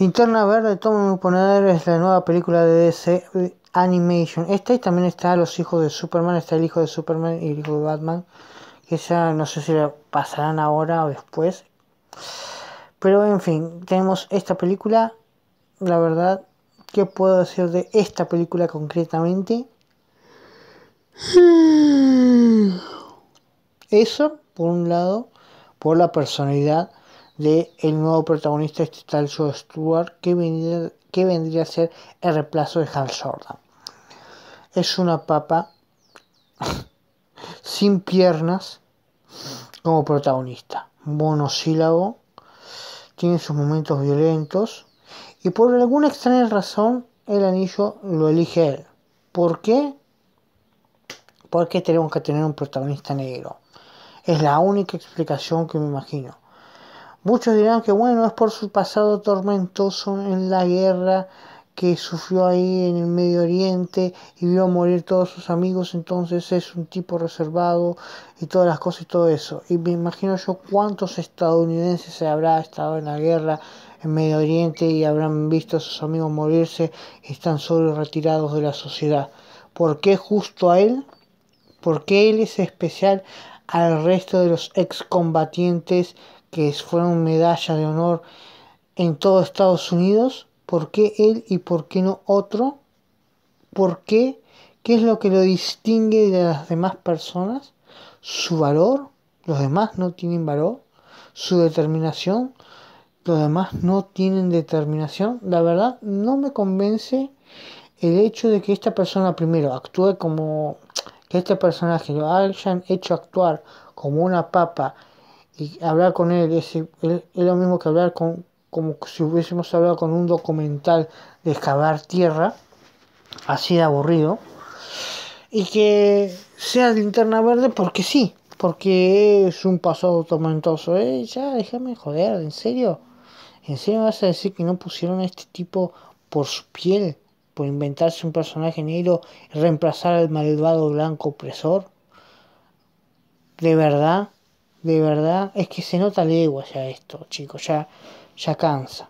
Interna Verde, mi Poner es la nueva película de DC Animation. Esta y también está Los Hijos de Superman, está el hijo de Superman y el hijo de Batman, que ya no sé si la pasarán ahora o después. Pero en fin, tenemos esta película. La verdad, ¿qué puedo decir de esta película concretamente? Hmm. Eso, por un lado, por la personalidad de el nuevo protagonista este tal Joe Stewart, que vendría, que vendría a ser el reemplazo de Hans Jordan. Es una papa sin piernas como protagonista, monosílabo, tiene sus momentos violentos y por alguna extraña razón el anillo lo elige él. ¿Por qué? Porque tenemos que tener un protagonista negro. Es la única explicación que me imagino. Muchos dirán que bueno, es por su pasado tormentoso en la guerra que sufrió ahí en el Medio Oriente y vio morir todos sus amigos, entonces es un tipo reservado y todas las cosas y todo eso. Y me imagino yo cuántos estadounidenses se habrá estado en la guerra en Medio Oriente y habrán visto a sus amigos morirse y están solo retirados de la sociedad. ¿Por qué justo a él? ¿Por qué él es especial al resto de los excombatientes que fueron medalla de honor en todo Estados Unidos? ¿Por qué él y por qué no otro? ¿Por qué? ¿Qué es lo que lo distingue de las demás personas? ¿Su valor? ¿Los demás no tienen valor? ¿Su determinación? ¿Los demás no tienen determinación? La verdad no me convence el hecho de que esta persona primero actúe como que este personaje lo hayan hecho actuar como una papa y hablar con él es, lo mismo que hablar con, como si hubiésemos hablado con un documental de excavar tierra, así de aburrido, y que sea linterna verde porque sí, porque es un pasado tormentoso. Eh, ya, déjame joder, en serio. ¿En serio vas a decir que no pusieron a este tipo por su piel, por inventarse un personaje negro y reemplazar al malvado blanco opresor? ¿De verdad? de verdad, es que se nota legua ya esto, chicos, ya, ya cansa.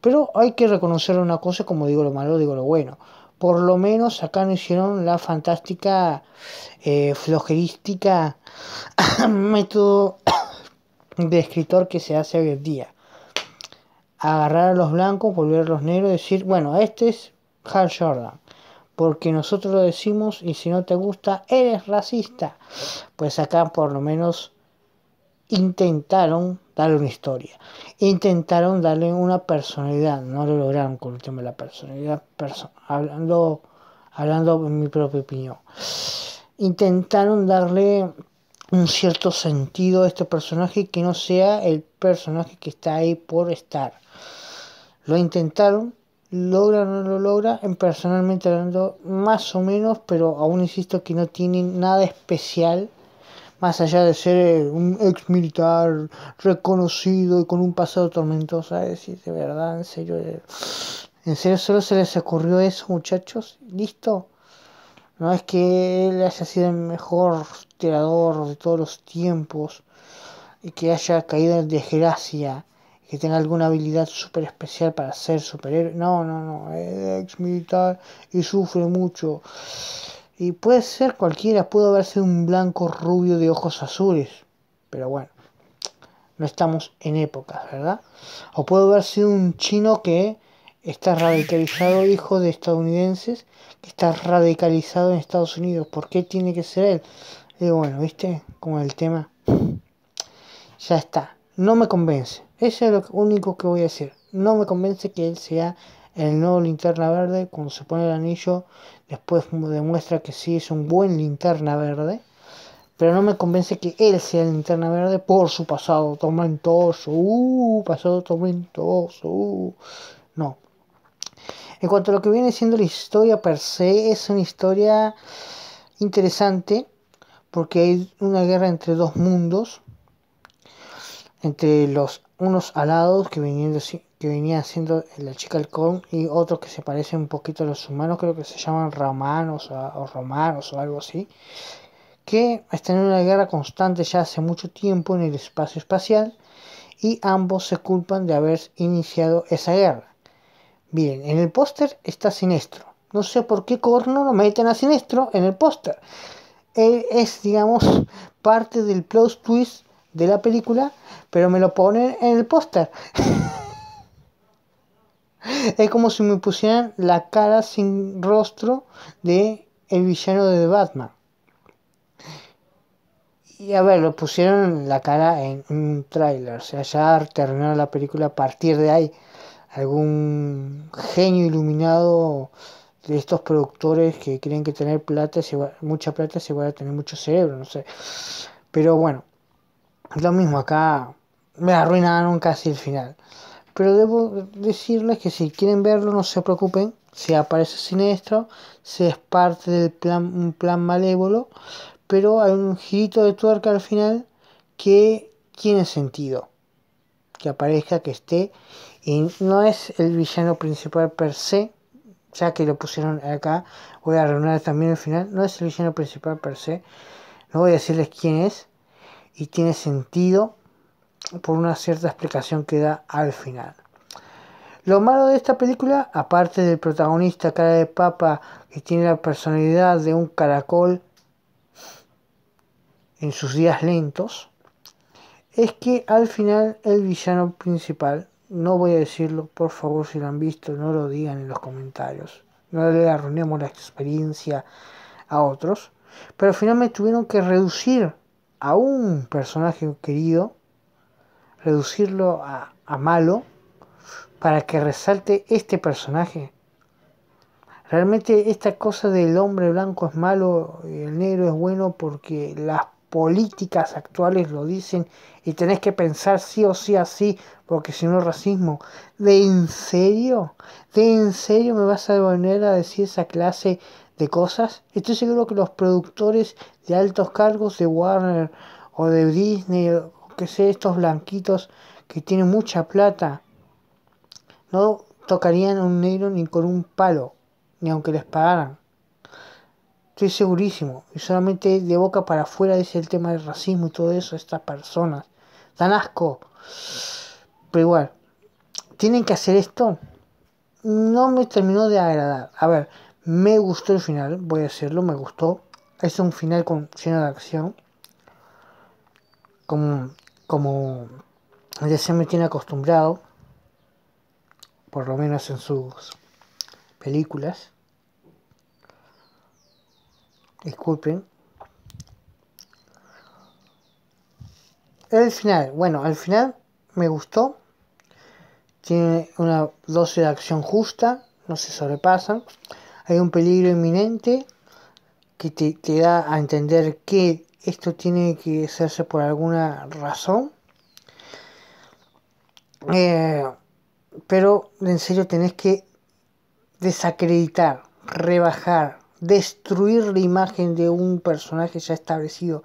Pero hay que reconocer una cosa, como digo lo malo, digo lo bueno. Por lo menos acá no hicieron la fantástica eh, flojerística método de escritor que se hace hoy en día. Agarrar a los blancos, volver a los negros, decir, bueno, este es Hal Jordan. Porque nosotros lo decimos y si no te gusta, eres racista. Pues acá por lo menos intentaron darle una historia, intentaron darle una personalidad, no lo lograron con el tema de la personalidad, hablando, hablando en mi propia opinión. Intentaron darle un cierto sentido a este personaje que no sea el personaje que está ahí por estar. Lo intentaron, logra o no lo logra, personalmente hablando más o menos, pero aún insisto que no tiene nada especial más allá de ser eh, un ex militar reconocido y con un pasado tormentoso, a decir, de verdad, en serio, eh, en serio, solo se les ocurrió eso, muchachos, listo. No es que él haya sido el mejor tirador de todos los tiempos y que haya caído en desgracia que tenga alguna habilidad súper especial para ser superhéroe. No, no, no. Es ex militar y sufre mucho. Y puede ser cualquiera, pudo verse un blanco rubio de ojos azules. Pero bueno, no estamos en épocas, ¿verdad? O puedo verse un chino que está radicalizado, hijo de estadounidenses, que está radicalizado en Estados Unidos. ¿Por qué tiene que ser él? Y bueno, ¿viste? Como el tema. Ya está. No me convence. Eso es lo único que voy a decir. No me convence que él sea el nuevo linterna verde, cuando se pone el anillo, después demuestra que sí es un buen linterna verde. Pero no me convence que él sea linterna verde por su pasado tormentoso. Uh, pasado tormentoso. No. En cuanto a lo que viene siendo la historia per se, es una historia interesante porque hay una guerra entre dos mundos, entre los unos alados que venían de, que venía haciendo la chica halcón y otros que se parecen un poquito a los humanos, creo que se llaman romanos o, romanos o algo así, que están en una guerra constante ya hace mucho tiempo en el espacio espacial y ambos se culpan de haber iniciado esa guerra. bien, en el póster está Sinestro. No sé por qué corno lo meten a Sinestro en el póster. Él es, digamos, parte del plot twist de la película, pero me lo ponen en el póster. Es como si me pusieran la cara sin rostro de el villano de Batman. Y a ver, lo pusieron la cara en un tráiler, o sea, ya terminaron la película a partir de ahí. Algún genio iluminado de estos productores que creen que tener plata, mucha plata se va a tener mucho cerebro, no sé. Pero bueno, lo mismo acá, me arruinaron casi el final. Pero debo decirles que si quieren verlo, no se preocupen. Si aparece siniestro, si es parte del plan, un plan malévolo. Pero hay un girito de tuerca al final que tiene sentido. Que aparezca, que esté. Y no es el villano principal per se. Ya que lo pusieron acá, voy a reunir también al final. No es el villano principal per se. No voy a decirles quién es. Y tiene sentido por una cierta explicación que da al final. Lo malo de esta película, aparte del protagonista cara de papa que tiene la personalidad de un caracol en sus días lentos, es que al final el villano principal, no voy a decirlo, por favor si lo han visto, no lo digan en los comentarios, no le arruinemos la experiencia a otros, pero al final me tuvieron que reducir a un personaje querido reducirlo a, a malo para que resalte este personaje. Realmente esta cosa del hombre blanco es malo y el negro es bueno porque las políticas actuales lo dicen y tenés que pensar sí o sí así porque si no racismo. ¿De en serio? ¿De en serio me vas a volver a decir esa clase de cosas? Estoy seguro que los productores de altos cargos de Warner o de Disney que sé, estos blanquitos que tienen mucha plata, no tocarían a un negro ni con un palo, ni aunque les pagaran. Estoy segurísimo, y solamente de boca para afuera dice el tema del racismo y todo eso, estas personas. Dan asco. Pero igual, ¿tienen que hacer esto? No me terminó de agradar. A ver, me gustó el final, voy a hacerlo, me gustó. Es un final con, lleno de acción. Como como se me tiene acostumbrado, por lo menos en sus películas. Disculpen. El final, bueno, al final me gustó. Tiene una dosis de acción justa, no se sobrepasan. Hay un peligro inminente que te, te da a entender que esto tiene que hacerse por alguna razón. Eh, pero en serio tenés que desacreditar, rebajar, destruir la imagen de un personaje ya establecido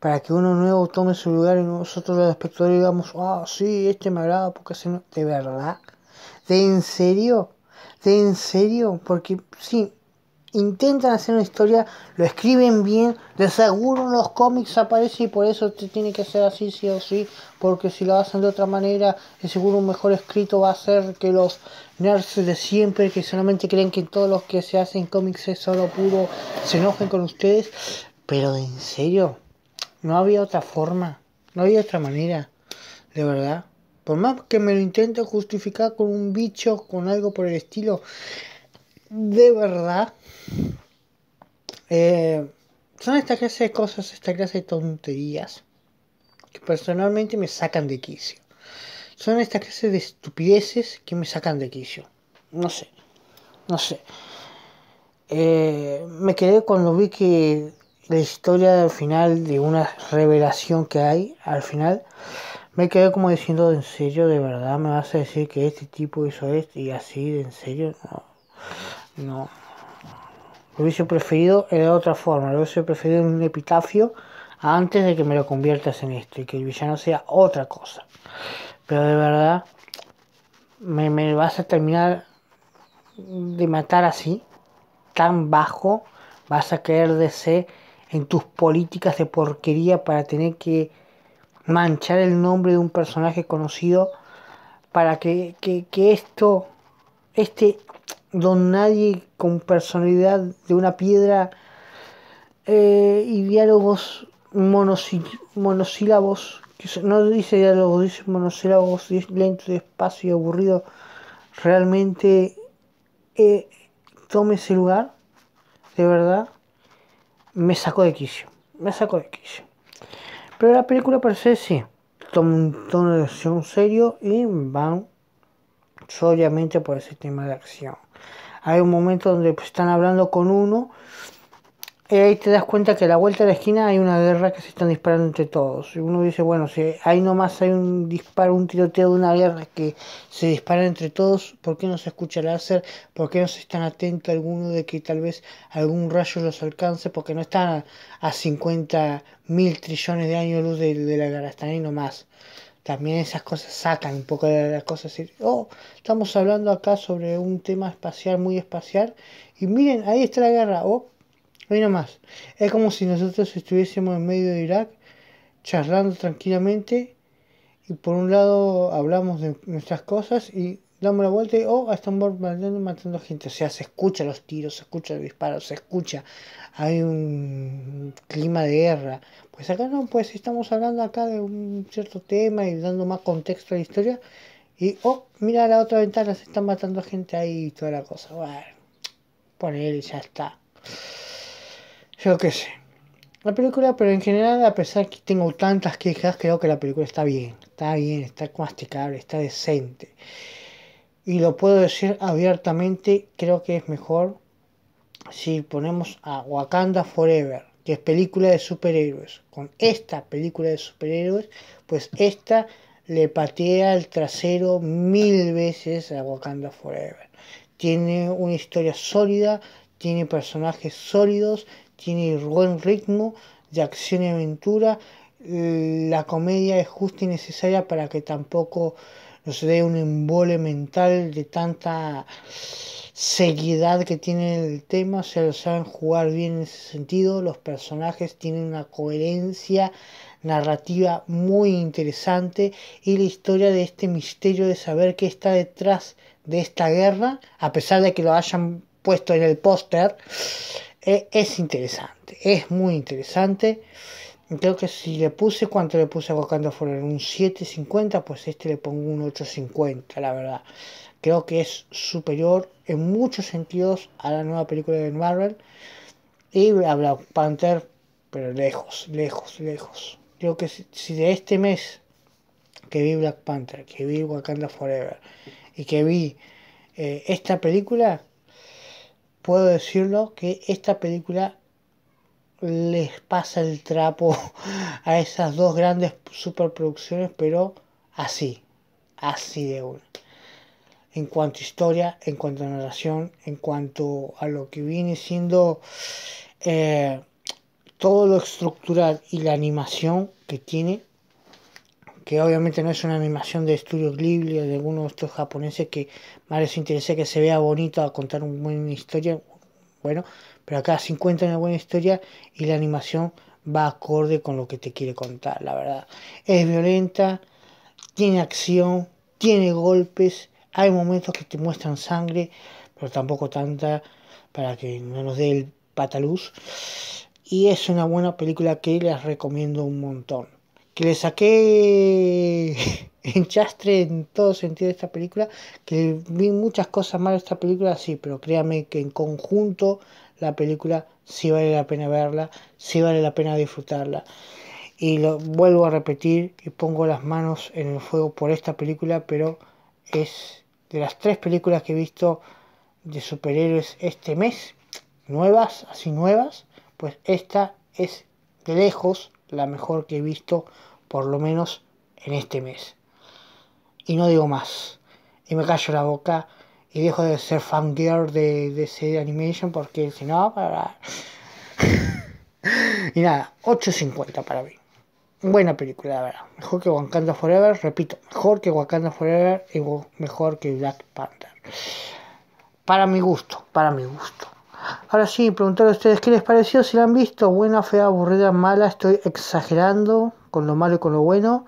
para que uno nuevo tome su lugar y nosotros los espectadores digamos, ah, sí, este me agrada porque se no... ¿De verdad? ¿De en serio? ¿De en serio? Porque sí, intentan hacer una historia, lo escriben bien, de seguro los cómics aparece y por eso tiene que ser así sí o sí, porque si lo hacen de otra manera, de seguro un mejor escrito va a ser que los nerds de siempre que solamente creen que todos los que se hacen cómics es solo puro, se enojen con ustedes, pero en serio, no había otra forma, no había otra manera, de verdad. Por más que me lo intento justificar con un bicho, con algo por el estilo, de verdad eh, son esta clase de cosas, esta clase de tonterías que personalmente me sacan de quicio. Son esta clase de estupideces que me sacan de quicio. No sé, no sé. Eh, me quedé cuando vi que la historia al final de una revelación que hay al final me quedé como diciendo en serio de verdad me vas a decir que este tipo hizo esto y así de en serio no no lo hubiese preferido de otra forma, lo hubiese preferido en un epitafio antes de que me lo conviertas en esto y que el villano sea otra cosa. Pero de verdad, me, vas a terminar de matar así, tan bajo, vas a caer de en tus políticas de porquería para tener que manchar el nombre de un personaje conocido para que, que esto, este don nadie con personalidad de una piedra eh, y diálogos monosílabos, que no dice diálogos, dice monosílabos, lento, despacio y aburrido, realmente eh, tome ese lugar, de verdad, me sacó de quicio, me sacó de quicio. Pero la película parece sí, toma un tono de acción serio y van solamente por ese tema de acción. Hay un momento donde pues, están hablando con uno y ahí te das cuenta que a la vuelta de la esquina hay una guerra que se están disparando entre todos. Y uno dice, bueno, si ahí nomás hay un disparo, un tiroteo de una guerra que se dispara entre todos, ¿por qué no se escucha láser? ¿Por qué no se están atentos alguno de que tal vez algún rayo los alcance? Porque no están a, cincuenta mil trillones de años luz de, de la guerra, están ahí nomás también esas cosas sacan un poco de las cosas. oh, estamos hablando acá sobre un tema espacial, muy espacial. Y miren, ahí está la guerra. Oh, no más Es como si nosotros estuviésemos en medio de Irak, charlando tranquilamente. Y por un lado hablamos de nuestras cosas y damos la vuelta y oh, están matando gente. O sea, se escucha los tiros, se escucha los disparos, se escucha. Hay un clima de guerra. Pues acá no, pues estamos hablando acá de un cierto tema y dando más contexto a la historia. Y oh, mira la otra ventana, se están matando gente ahí y toda la cosa. Bueno, poner y ya está. Yo qué sé. La película, pero en general, a pesar que tengo tantas quejas, creo que la película está bien. Está bien, está masticable, está decente y lo puedo decir abiertamente, creo que es mejor si ponemos a Wakanda Forever, que es película de superhéroes. Con esta película de superhéroes, pues esta le patea el trasero mil veces a Wakanda Forever. Tiene una historia sólida, tiene personajes sólidos, tiene buen ritmo de acción y aventura. La comedia es justa y necesaria para que tampoco no se dé un embole mental de tanta seriedad que tiene el tema, se lo saben jugar bien en ese sentido, los personajes tienen una coherencia narrativa muy interesante y la historia de este misterio de saber qué está detrás de esta guerra, a pesar de que lo hayan puesto en el póster, eh, es interesante, es muy interesante. Creo que si le puse, ¿cuánto le puse a Wakanda Forever? Un 7.50, pues este le pongo un 8.50, la verdad. Creo que es superior en muchos sentidos a la nueva película de Marvel y a Black Panther, pero lejos, lejos, lejos. Creo que si, de este mes que vi Black Panther, que vi Wakanda Forever y que vi eh, esta película, puedo decirlo que esta película les pasa el trapo a esas dos grandes superproducciones, pero así, así de una. En cuanto a historia, en cuanto a narración, en cuanto a lo que viene siendo eh, todo lo estructural y la animación que tiene, que obviamente no es una animación de estudios Ghibli o de alguno de estos japoneses que más les interesa que se vea bonito a contar una buena historia, bueno, pero acá se encuentra una buena historia y la animación va acorde con lo que te quiere contar, la verdad. Es violenta, tiene acción, tiene golpes, hay momentos que te muestran sangre, pero tampoco tanta para que no nos dé el pataluz. Y es una buena película que les recomiendo un montón. Que le saqué enchastre en todo sentido de esta película, que vi muchas cosas malas de esta película, sí, pero créame que en conjunto la película sí vale la pena verla, sí vale la pena disfrutarla. Y lo vuelvo a repetir y pongo las manos en el fuego por esta película, pero es de las tres películas que he visto de superhéroes este mes, nuevas, así nuevas, pues esta es de lejos la mejor que he visto, por lo menos en este mes. Y no digo más. Y me callo la boca y dejo de ser fangirl de, de ese animation porque si no, para... y nada, 8.50 para mí. Buena película, la verdad. Mejor que Wakanda Forever, repito, mejor que Wakanda Forever y mejor que Black Panther. Para mi gusto, para mi gusto. Ahora sí, preguntar a ustedes qué les pareció, si la han visto, buena, fea, aburrida, mala, estoy exagerando con lo malo y con lo bueno.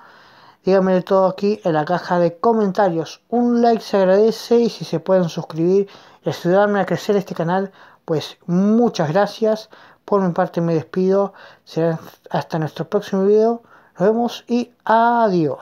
Díganme todo aquí en la caja de comentarios. Un like se agradece y si se pueden suscribir y ayudarme a crecer este canal, pues muchas gracias. Por mi parte me despido. Será hasta nuestro próximo video. Nos vemos y adiós.